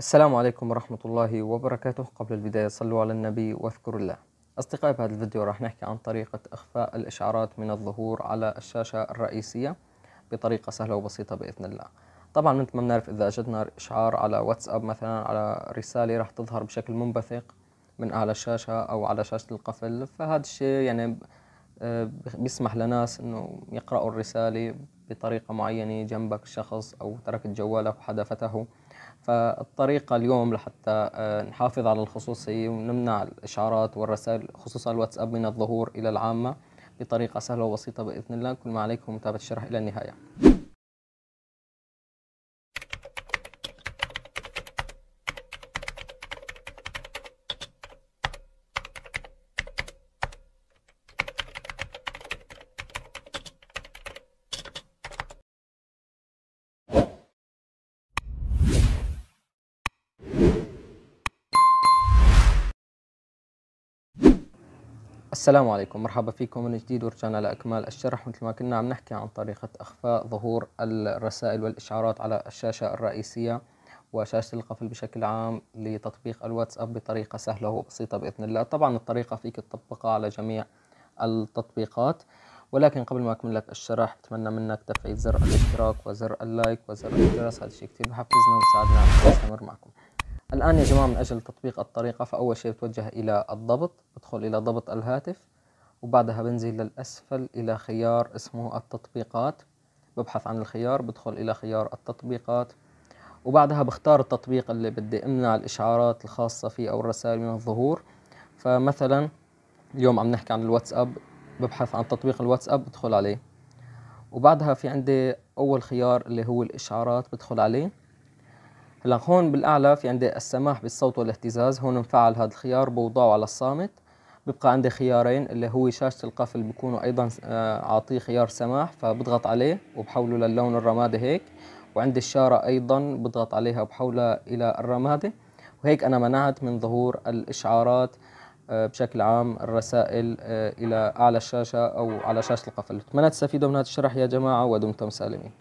السلام عليكم ورحمة الله وبركاته قبل البداية صلوا على النبي واذكروا الله أصدقائي بهذا الفيديو راح نحكي عن طريقة إخفاء الإشعارات من الظهور على الشاشة الرئيسية بطريقة سهلة وبسيطة بإذن الله طبعا مثل ما بنعرف إذا أجدنا إشعار على واتساب مثلا على رسالة راح تظهر بشكل منبثق من أعلى الشاشة أو على شاشة القفل فهذا الشيء يعني آه، بيسمح لناس إنه يقرأوا الرسالة بطريقة معينة جنبك شخص أو تركت جوالك وحذفته فالطريقة اليوم لحتى آه، نحافظ على الخصوصية ونمنع الإشعارات والرسائل خصوصا الواتساب من الظهور إلى العامة بطريقة سهلة وبسيطة بإذن الله كل ما عليكم متابعة الشرح إلى النهاية السلام عليكم مرحبا فيكم من جديد ورجعنا لأكمال الشرح مثل ما كنا عم نحكي عن طريقة إخفاء ظهور الرسائل والإشعارات على الشاشة الرئيسية وشاشة القفل بشكل عام لتطبيق الواتساب بطريقة سهلة وبسيطة بإذن الله طبعا الطريقة فيك تطبقها على جميع التطبيقات ولكن قبل ما أكمل لك الشرح بتمنى منك تفعيل زر الاشتراك وزر اللايك وزر الجرس هذا الشيء كثير بحفزنا على نستمر معكم الآن يا جماعة من أجل تطبيق الطريقة فأول شيء بتوجه إلى الضبط بدخل إلى ضبط الهاتف وبعدها بنزل للأسفل إلى خيار اسمه التطبيقات ببحث عن الخيار بدخل إلى خيار التطبيقات وبعدها بختار التطبيق اللي بدي امنع الإشعارات الخاصة فيه أو الرسائل من الظهور فمثلا اليوم عم نحكي عن الواتساب ببحث عن تطبيق الواتساب بدخل عليه وبعدها في عندي أول خيار اللي هو الإشعارات بدخل عليه هلا هون بالاعلى في عندي السماح بالصوت والاهتزاز هون مفعل هذا الخيار بوضعه على الصامت بيبقى عندي خيارين اللي هو شاشة القفل بكونوا أيضا آه، عاطيه خيار سماح فبضغط عليه وبحوله للون الرمادي هيك وعندي الشارة أيضا بضغط عليها وبحولها إلى الرمادي وهيك أنا منعت من ظهور الإشعارات آه، بشكل عام الرسائل آه، إلى أعلى الشاشة أو على شاشة القفل أتمنى تستفيدوا من هذا الشرح يا جماعة ودمتم سالمين